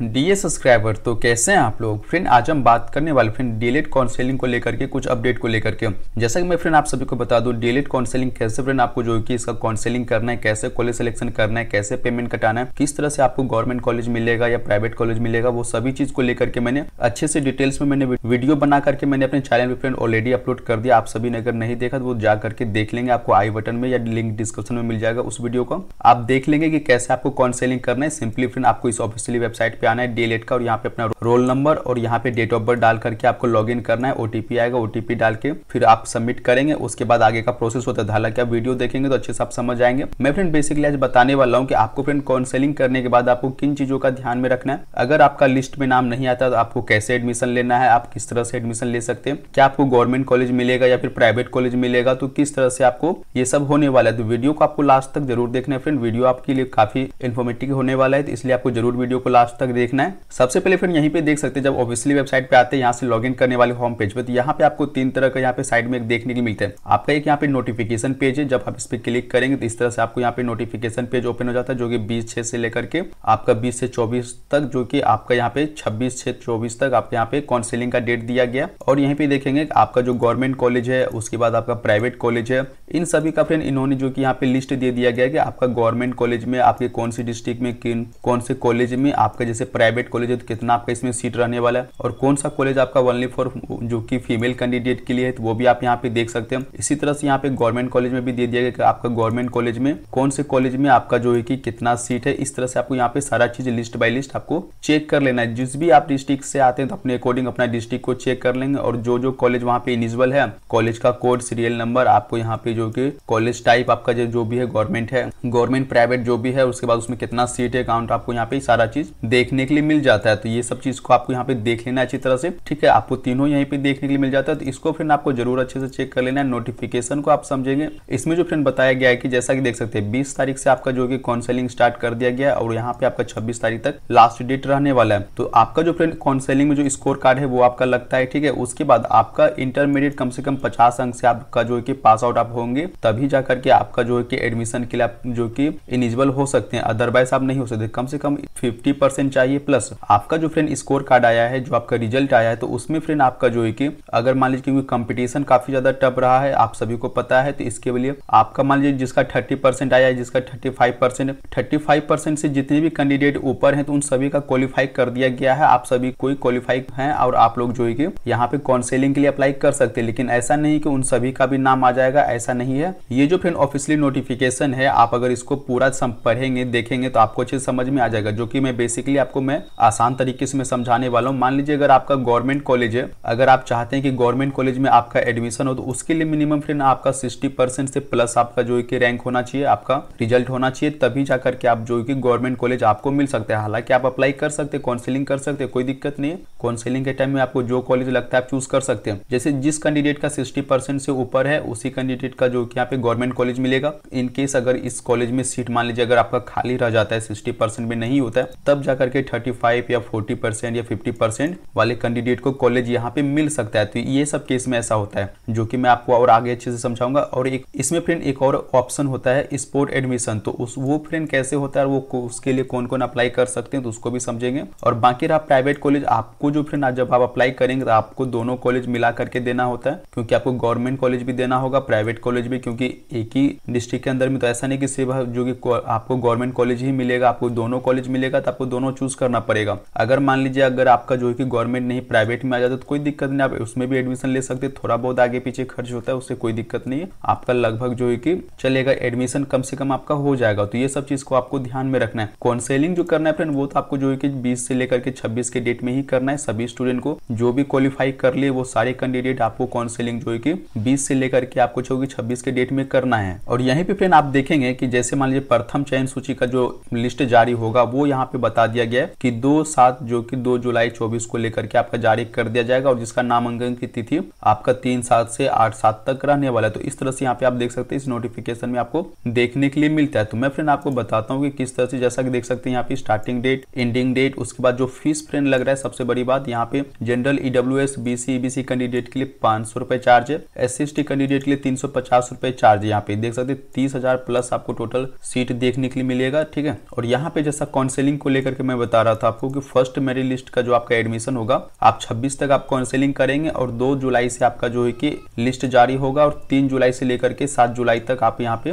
DA subscriber तो कैसे हैं आप लोग फ्रेंड आज हम बात करने वाले फ्रेंड डीलेट काउंसलिंग को लेकर के कुछ अपडेट को लेकर के जैसा कि मैं फ्रेंड आप सभी को बता दूं डीलेट काउंसलिंग कैसे फ्रेंड आपको जो कि इसका काउंसलिंग करना है कैसे कॉलेज सिलेक्शन करना है कैसे पेमेंट कटाना है किस तरह से आपको गवर्नमेंट कॉलेज मिलेगा या प्राइवेट कॉलेज मिलेगा वो सभी चीज को लेकर के मैंने अच्छे से डिटेल्स में मैंने वीडियो बना करके मैंने अपने चैनल में फ्रेंड ऑलरेडी अपलोड कर दिया आप सभी ने अगर नहीं देखा तो वो जा करके देख लेंगे आपको आई बटन में या लिंक डिस्क्रिप्शन में मिल जाएगा उस वीडियो को आप देख लेंगे कि कैसे आपको काउंसलिंग करना है सिंपली फ्रेंड आपको इस ऑफिशियली वेबसाइट पर आना है डी का और यहाँ पे अपना रोल नंबर और यहाँ पे डेट ऑफ बर्थ डाल करके आपको लॉग इन करना है ओटीपी आएगा ओटीपी डाल के फिर आप सबमिट करेंगे उसके बाद आगे का प्रोसेस होता है हालांकि आप वीडियो देखेंगे तो अच्छे से आप समझ आएंगे मैं फ्रेंड बेसिकली आज बताने वाला हूँ कि आपको फ्रेंड काउंसलिंग करने के बाद आपको किन चीजों का ध्यान में रखना है अगर आपका लिस्ट में नाम नहीं आता तो आपको कैसे एडमिशन लेना है आप किस तरह से एडमिशन ले सकते हैं क्या आपको गवर्नमेंट कॉलेज मिलेगा या फिर प्राइवेट कॉलेज मिलेगा तो किस तरह से आपको ये सब होने वाला है तो वीडियो को आपको लास्ट तक जरूर देखना है फ्रेंड वीडियो आपके लिए काफी इन्फॉर्मेटिव होने वाला है तो इसलिए आपको जरूर वीडियो को लास्ट तक देखना है सबसे पहले फ्रेंड यहीं पे देख सकते हैं जब ऑब्वियसली वेबसाइट पे आते हैं यहाँ से लॉग करने वाले होम पेज पे तो यहाँ पे आपको तीन तरह का यहाँ पे साइड में एक देखने को मिलते हैं आपका एक यहाँ पे नोटिफिकेशन पेज है जब आप इस पर क्लिक करेंगे तो इस तरह से आपको यहाँ पे नोटिफिकेशन पेज ओपन हो जाता है जो की बीस छह से लेकर के आपका बीस से चौबीस तक जो की आपका यहाँ पे छब्बीस छह चौबीस तक आपके यहाँ पे काउंसिलिंग का डेट दिया गया और यहीं पे देखेंगे आपका जो गवर्नमेंट कॉलेज है उसके बाद आपका प्राइवेट कॉलेज है इन सभी का फ्रेंड इन्होंने जो कि यहाँ पे लिस्ट दे दिया गया कि आपका गवर्नमेंट कॉलेज में आपके कौन से डिस्ट्रिक्ट में किन कौन से कॉलेज में आपका जैसे प्राइवेट कॉलेज है तो कितना आपका इसमें सीट रहने वाला है और कौन सा कॉलेज आपका ओनली फॉर जो कि फीमेल कैंडिडेट के लिए है तो वो भी आप यहाँ पे देख सकते हैं इसी तरह से यहाँ पे गवर्नमेंट कॉलेज में भी दे दिया गया कि आपका गवर्नमेंट कॉलेज में कौन से कॉलेज में आपका जो है कि कितना सीट है इस तरह से आपको यहाँ पे सारा चीज लिस्ट बाय लिस्ट आपको चेक कर लेना है जिस भी आप डिस्ट्रिक्ट से आते हैं तो अपने अकॉर्डिंग अपना डिस्ट्रिक्ट को चेक कर लेंगे और जो जो कॉलेज वहाँ पे इनिजिबल है कॉलेज का कोड सीरियल नंबर आपको यहाँ पे जो कि कॉलेज टाइप आपका जो भी है गवर्नमेंट है गवर्नमेंट प्राइवेट जो भी है उसके बाद उसमें कितना सीट है काउंट आपको यहाँ पे सारा चीज देखने देखने के लिए मिल जाता है तो ये सब चीज को आपको यहाँ पे देख लेना अच्छी तरह से ठीक है आपको तीनों यहीं पे देखने के लिए मिल जाता है तो इसको फ्रेंड आपको जरूर अच्छे से चेक कर लेना है नोटिफिकेशन को आप समझेंगे इसमें जो फ्रेंड बताया गया है कि जैसा कि देख सकते हैं बीस तारीख से आपका जो की काउंसलिंग स्टार्ट कर दिया गया है और यहाँ पे आपका छब्बीस तारीख तक लास्ट डेट रहने वाला है तो आपका जो फ्रेंड काउंसलिंग में जो स्कोर कार्ड है वो आपका लगता है ठीक है उसके बाद आपका इंटरमीडिएट कम से कम पचास अंक से आपका जो की पास आउट आप होंगे तभी जा करके आपका जो है एडमिशन के लिए आप जो की इलिजिबल हो सकते हैं अदरवाइज आप नहीं हो सकते कम से कम फिफ्टी परसेंट चाहिए चाहिए प्लस आपका जो फ्रेंड स्कोर कार्ड आया है जो आपका रिजल्ट आया है तो उसमें फ्रेंड आपका जो है कि अगर मान लीजिए क्योंकि कंपटीशन काफी ज्यादा टप रहा है आप सभी को पता है तो इसके लिए आपका मान लीजिए जिसका थर्टी परसेंट आया है जिसका thirty five percent thirty five percent से जितने भी कैंडिडेट ऊपर है तो उन सभी का क्वालिफाई कर दिया गया है आप सभी कोई क्वालिफाई है और आप लोग जो है कि यहाँ पे काउंसिलिंग के लिए अप्लाई कर सकते हैं लेकिन ऐसा नहीं कि उन सभी का भी नाम आ जाएगा ऐसा नहीं है ये जो फ्रेंड ऑफिशियली नोटिफिकेशन है आप अगर इसको पूरा पढ़ेंगे देखेंगे तो आपको अच्छे समझ में आ जाएगा जो कि मैं बेसिकली आपको मैं आसान तरीके से मैं समझाने वाला हूँ मान लीजिए अगर आपका गवर्नमेंट कॉलेज है अगर आप चाहते हैं कि गवर्नमेंट कॉलेज में आपका एडमिशन हो तो उसके लिए मिनिमम फ्रेंड आपका सिक्सटी परसेंट से प्लस आपका जो कि रैंक होना चाहिए आपका रिजल्ट होना चाहिए तभी जा करके आप जो कि गवर्नमेंट कॉलेज आपको मिल सकते हैं हालांकि आप अप्लाई कर सकते हैं काउंसिलिंग कर सकते हैं कोई दिक्कत नहीं है काउंसिलिंग के टाइम में आपको जो कॉलेज लगता है आप चूज कर सकते हैं जैसे जिस कैंडिडेट का सिक्सटी परसेंट से ऊपर है उसी कैंडिडेट का जो कि यहाँ पे गवर्नमेंट कॉलेज मिलेगा इनकेस अगर इस कॉलेज में सीट मान लीजिए अगर आपका खाली रह जाता है सिक्सटी परसेंट में नहीं होता है तब जाकर के 35 या 40 परसेंट या 50 परसेंट वाले कैंडिडेट को कॉलेज यहाँ पे मिल सकता है तो ये सब केस में ऐसा होता है जो कि मैं आपको और आगे अच्छे से समझाऊंगा और एक इसमें फ्रेंड एक और ऑप्शन होता है स्पोर्ट एडमिशन तो उस वो फ्रेंड कैसे होता है वो उसके लिए कौन कौन अप्लाई कर सकते हैं तो उसको भी समझेंगे और बाकी रहा प्राइवेट कॉलेज आपको जो फ्रेंड जब आप अप्लाई करेंगे तो आपको दोनों कॉलेज मिला करके देना होता है क्योंकि आपको गवर्नमेंट कॉलेज भी देना होगा प्राइवेट कॉलेज भी क्योंकि एक ही डिस्ट्रिक्ट के अंदर में तो ऐसा नहीं कि सिर्फ जो कि आपको गवर्नमेंट कॉलेज ही मिलेगा आपको दोनों कॉलेज मिलेगा तो आपको दोनों चूज चूज करना पड़ेगा अगर मान लीजिए अगर आपका जो है कि गवर्नमेंट नहीं प्राइवेट में आ जाता तो कोई दिक्कत नहीं आप उसमें भी एडमिशन ले सकते थोड़ा बहुत आगे पीछे खर्च होता है उससे कोई दिक्कत नहीं है आपका लगभग जो है कि चलेगा एडमिशन कम से कम आपका हो जाएगा तो ये सब चीज को आपको ध्यान में रखना है काउंसिलिंग जो करना है फ्रेंड वो तो आपको जो है कि बीस से लेकर के छब्बीस के डेट में ही करना है सभी स्टूडेंट को जो भी क्वालिफाई कर लिए वो सारे कैंडिडेट आपको काउंसिलिंग जो है कि बीस से लेकर के आपको जो छब्बीस के डेट में करना है और यहीं पे फ्रेंड आप देखेंगे कि जैसे मान लीजिए प्रथम चयन सूची का जो लिस्ट जारी होगा वो यहाँ पे बता दिया गया है कि दो सात जो कि दो जुलाई चौबीस को लेकर के आपका जारी कर दिया जाएगा और जिसका नामांकन की तिथि आपका तीन सात से आठ सात तक रहने वाला है तो इस तरह से यहाँ पे आप देख सकते हैं इस नोटिफिकेशन में आपको देखने के लिए मिलता है तो मैं फ्रेंड आपको बताता हूँ कि किस तरह से जैसा कि देख सकते हैं यहाँ पे स्टार्टिंग डेट एंडिंग डेट उसके बाद जो फीस फ्रेंड लग रहा है सबसे बड़ी बात यहाँ पे general EWS BC BC candidate के लिए पांच सौ रुपए चार्ज है एस सी कैंडिडेट के लिए तीन सौ पचास रुपए चार्ज यहाँ पे देख सकते हैं तीस हजार प्लस आपको टोटल सीट देखने के लिए मिलेगा ठीक है और यहाँ पे जैसा काउंसिलिंग को लेकर के मैं बता रहा था आपको कि फर्स्ट मेरी लिस्ट का जो आपका एडमिशन होगा आप 26 तक आप काउंसिलिंग करेंगे और 2 जुलाई से आपका जो है कि लिस्ट जारी होगा और 3 जुलाई से लेकर के 7 जुलाई तक आप यहाँ पे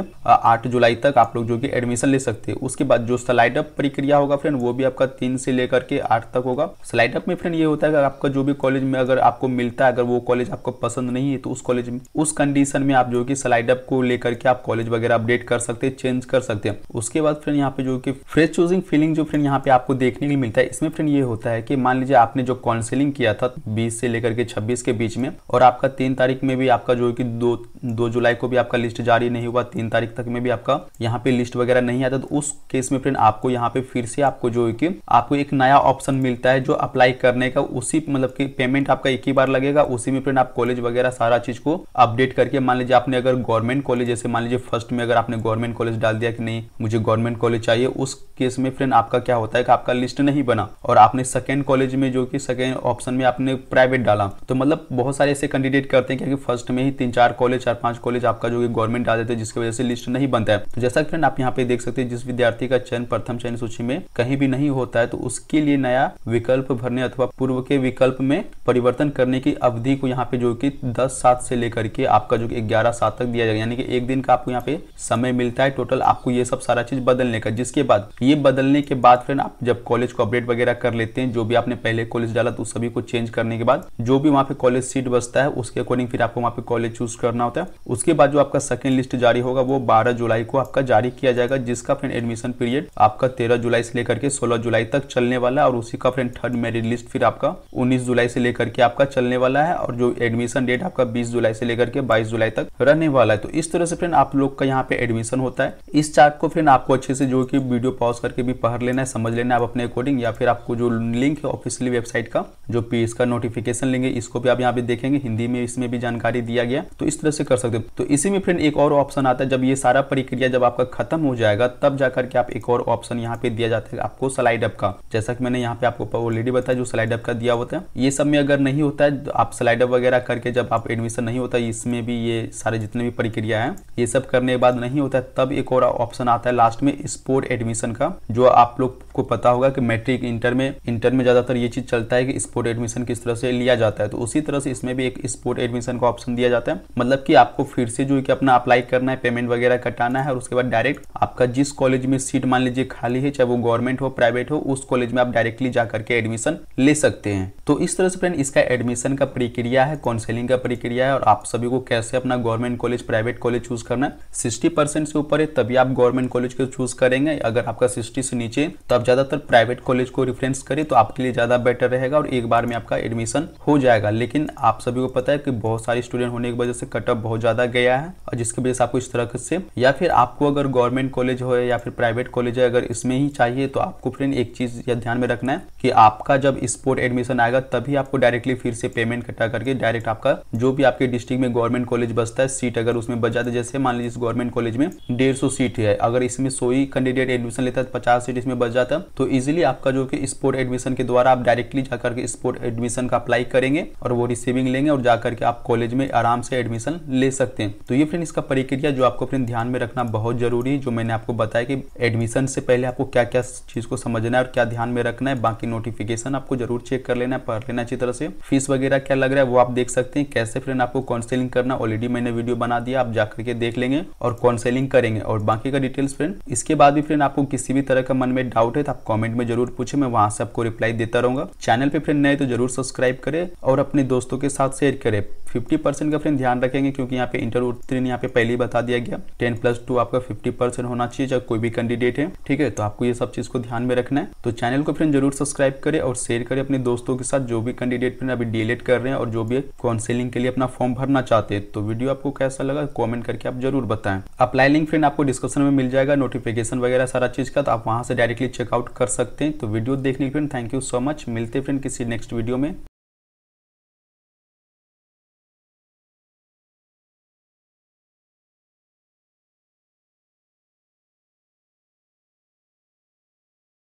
8 जुलाई तक आप लोग जो कि एडमिशन ले सकते हैं उसके बाद जो स्लाइड अप प्रक्रिया होगा फ्रेंड वो भी आपका तीन से लेकर के आठ तक होगा स्लाइड अप में फ्रेंड ये होता है आपका जो भी कॉलेज में अगर आपको मिलता है अगर वो कॉलेज आपको पसंद नहीं है तो उस कॉलेज में उस कंडीशन में आप जो कि स्लाइड अप को लेकर के आप कॉलेज वगैरह अपडेट कर सकते हैं चेंज कर सकते हैं उसके बाद फ्रेंड यहाँ पे जो कि फ्रेश चूजिंग फीलिंग जो फ्रेंड यहाँ पे आपको देखने के लिए मिलता है इसमें फ्रेंड ये होता है कि मान लीजिए आपने जो काउंसिलिंग किया था 20 से लेकर के 26 के बीच में और आपका तीन तारीख में भी आपका जो कि दो दो जुलाई को भी आपका लिस्ट जारी नहीं हुआ तीन तारीख तक में भी आपका यहाँ पे लिस्ट वगैरह नहीं आता तो उस केस में फ्रेंड आपको यहाँ पे फिर से आपको जो है कि आपको एक नया ऑप्शन मिलता है जो अप्लाई करने का उसी मतलब की पेमेंट आपका एक ही बार लगेगा उसी में फ्रेंड आप कॉलेज वगैरह सारा चीज को अपडेट करके मान लीजिए आपने अगर गवर्नमेंट कॉलेज जैसे मान लीजिए फर्स्ट में अगर आपने गवर्नमेंट कॉलेज डाल दिया कि नहीं मुझे गवर्नमेंट कॉलेज चाहिए उस केस में फ्रेंड आपका क्या होता है कि आपका लिस्ट नहीं बना और आपने सेकेंड कॉलेज में जो कि सेकेंड ऑप्शन में आपने प्राइवेट डाला तो मतलब बहुत सारे ऐसे कैंडिडेट करते हैं क्योंकि फर्स्ट में ही तीन चार कॉलेज चार पांच कॉलेज आपका जो कि गवर्नमेंट डाल देते हैं जिसकी वजह से लिस्ट नहीं बनता है तो जैसा कि फ्रेंड आप यहाँ पे देख सकते हैं जिस विद्यार्थी का चयन प्रथम चयन सूची में कहीं भी नहीं होता है तो उसके लिए नया विकल्प भरने अथवा पूर्व के विकल्प में परिवर्तन करने की अवधि को यहाँ पे जो की दस सात से लेकर के आपका जो ग्यारह सात तक दिया जाएगा यानी कि एक दिन का आपको यहाँ पे समय मिलता है टोटल आपको ये सब सारा चीज बदलने का जिसके बाद ये बदलने के बाद फ्रेंड आप जब कॉलेज को अपडेट वगैरह कर लेते हैं जो भी आपने पहले कॉलेज डाला तो सभी को चेंज करने के बाद जो भी वहाँ पे कॉलेज सीट बचता है उसके अकॉर्डिंग फिर आपको वहाँ पे कॉलेज चूज करना होता है उसके बाद जो आपका सेकंड लिस्ट जारी होगा वो बारह जुलाई को आपका जारी किया जाएगा जिसका फ्रेंड एडमिशन पीरियड आपका तेरह जुलाई से लेकर के सोलह जुलाई तक चलने वाला है और उसी का फ्रेंड थर्ड मेरिट लिस्ट फिर आपका उन्नीस जुलाई से लेकर के आपका चलने वाला है और जो एडमिशन डेट आपका बीस जुलाई से लेकर के बाईस जुलाई तक रहने वाला है तो इस तरह से फ्रेंड आप लोग का यहाँ पे एडमिशन होता है इस चार्ट को फ्रेंड आपको अच्छे से जो की वीडियो पॉज करके भी पढ़ लेना है समझ लेना है अपने अकॉर्डिंग या फिर आपको जो लिंक है ऑफिशियली वेबसाइट का जो पे इसका नोटिफिकेशन लिंक है इसको भी आप यहाँ पे देखेंगे हिंदी में इसमें भी जानकारी दिया गया तो इस तरह से कर सकते हो तो इसी में फ्रेंड एक और ऑप्शन आता है जब ये सारा प्रक्रिया जब आपका खत्म हो जाएगा तब जाकर के आप एक और ऑप्शन यहाँ पे दिया जाता है आपको स्लाइड अप का जैसा कि मैंने यहाँ पे आपको ऑलरेडी बताया जो स्लाइड अप का दिया होता है ये सब में अगर नहीं होता है तो आप स्लाइड अप वगैरह करके जब आप एडमिशन नहीं होता इसमें भी ये सारे जितने भी प्रक्रिया है ये सब करने के बाद नहीं होता तब एक और ऑप्शन आता है लास्ट में स्पोर्ट एडमिशन का जो आप लोग को पता होगा कि मैट्रिक इंटर में इंटर में ज़्यादातर ये चीज़ चलता है कि स्पोर्ट एडमिशन किस तरह से लिया जाता है तो उसी तरह से इसमें भी एक स्पोर्ट एडमिशन का ऑप्शन दिया जाता है मतलब कि आपको फिर से जो है कि अपना अप्लाई करना है पेमेंट वगैरह कटाना है और उसके बाद डायरेक्ट आपका जिस कॉलेज में सीट मान लीजिए खाली है चाहे वो गवर्नमेंट हो प्राइवेट हो उस कॉलेज में आप डायरेक्टली जाकर के एडमिशन ले सकते हैं तो इस तरह से फ्रेंड इसका एडमिशन का प्रक्रिया है काउंसिलिंग का प्रक्रिया है और आप सभी को कैसे अपना government college private college choose करना सिक्सटी परसेंट से ऊपर है तभी आप गवर्नमेंट कॉलेज को चूज करेंगे अगर आपका सिक्सटी से नीचे तो आप ज्यादातर प्राइवेट कॉलेज को रेफरेंस करें तो आपके लिए ज़्यादा बेटर रहेगा और एक बार में आपका एडमिशन हो जाएगा लेकिन आप सभी को पता है कि बहुत सारे स्टूडेंट होने की वजह से कट ऑफ बहुत ज़्यादा गया है और जिसकी वजह से आपको इस तरह से या फिर आपको अगर गवर्नमेंट कॉलेज हो या फिर प्राइवेट कॉलेज है अगर इसमें ही चाहिए तो आपको फ्रेंड एक चीज़ या ध्यान में रखना है कि आपका जब स्पोर्ट एडमिशन आएगा तभी आपको डायरेक्टली फिर से पेमेंट कटा करके डायरेक्ट आपका जो भी आपके डिस्ट्रिक्ट में गवर्नमेंट कॉलेज बसता है सीट अगर उसमें बच जाता है जैसे मान लीजिए गवर्नमेंट कॉलेज में डेढ़ सीट है अगर इसमें सो ही कैंडिडेट एडमिशन लेता है तो पचास सीट इसमें बच जाता तो इजीली आपका जो कि स्पोर्ट एडमिशन के द्वारा आप डायरेक्टली जाकर के स्पोर्ट एडमिशन का अप्लाई करेंगे और वो रिसीविंग लेंगे और जाकर के आप कॉलेज में आराम से एडमिशन ले सकते हैं तो ये फ्रेंड इसका प्रक्रिया जो आपको फ्रेंड ध्यान में रखना बहुत जरूरी है जो मैंने आपको बताया कि एडमिशन से पहले आपको क्या क्या चीज को समझना है और क्या ध्यान में रखना है बाकी नोटिफिकेशन आपको जरूर चेक कर लेना है पढ़ लेना अच्छी तरह से फीस वगैरह क्या लग रहा है वो आप देख सकते हैं कैसे फ्रेंड आपको काउंसिलिंग करना ऑलरेडी मैंने वीडियो बना दिया आप जाकर के देख लेंगे और काउंसिलिंग करेंगे और बाकी का डिटेल्स फ्रेंड इसके बाद भी फ्रेंड आपको किसी भी तरह का मन में डाउट है तो आप कॉमेंट कमेंट में जरूर पूछे मैं वहां से आपको रिप्लाई देता रहूंगा चैनल पे फ्रेंड नए तो जरूर सब्सक्राइब करें और अपने दोस्तों के साथ शेयर करें फिफ्टी परसेंट का फ्रेंड ध्यान रखेंगे क्योंकि यहाँ पे इंटर उत्तीर्ण यहाँ पे पहले ही बता दिया गया टेन प्लस टू आपका फिफ्टी परसेंट होना चाहिए चाहे कोई भी कैंडिडेट है ठीक है तो आपको ये सब चीज को ध्यान में रखना है तो चैनल को फ्रेंड जरूर सब्सक्राइब करें और शेयर करें अपने दोस्तों के साथ जो भी कैंडिडेट फ्रेंड अभी डीएलएड कर रहे हैं और जो भी काउंसिलिंग के लिए अपना फॉर्म भरना चाहते हैं तो वीडियो आपको कैसा लगा कॉमेंट करके आप जरूर बताएं अप्लाई लिंक फ्रेंड आपको डिस्क्रिप्शन में मिल जाएगा नोटिफिकेशन वगैरह सारा चीज का तो आप वहां से डायरेक्टली चेकआउट कर सकते हैं तो वीडियो देखने के friend thank you so much मिलते फ्रेंड किसी नेक्स्ट वीडियो में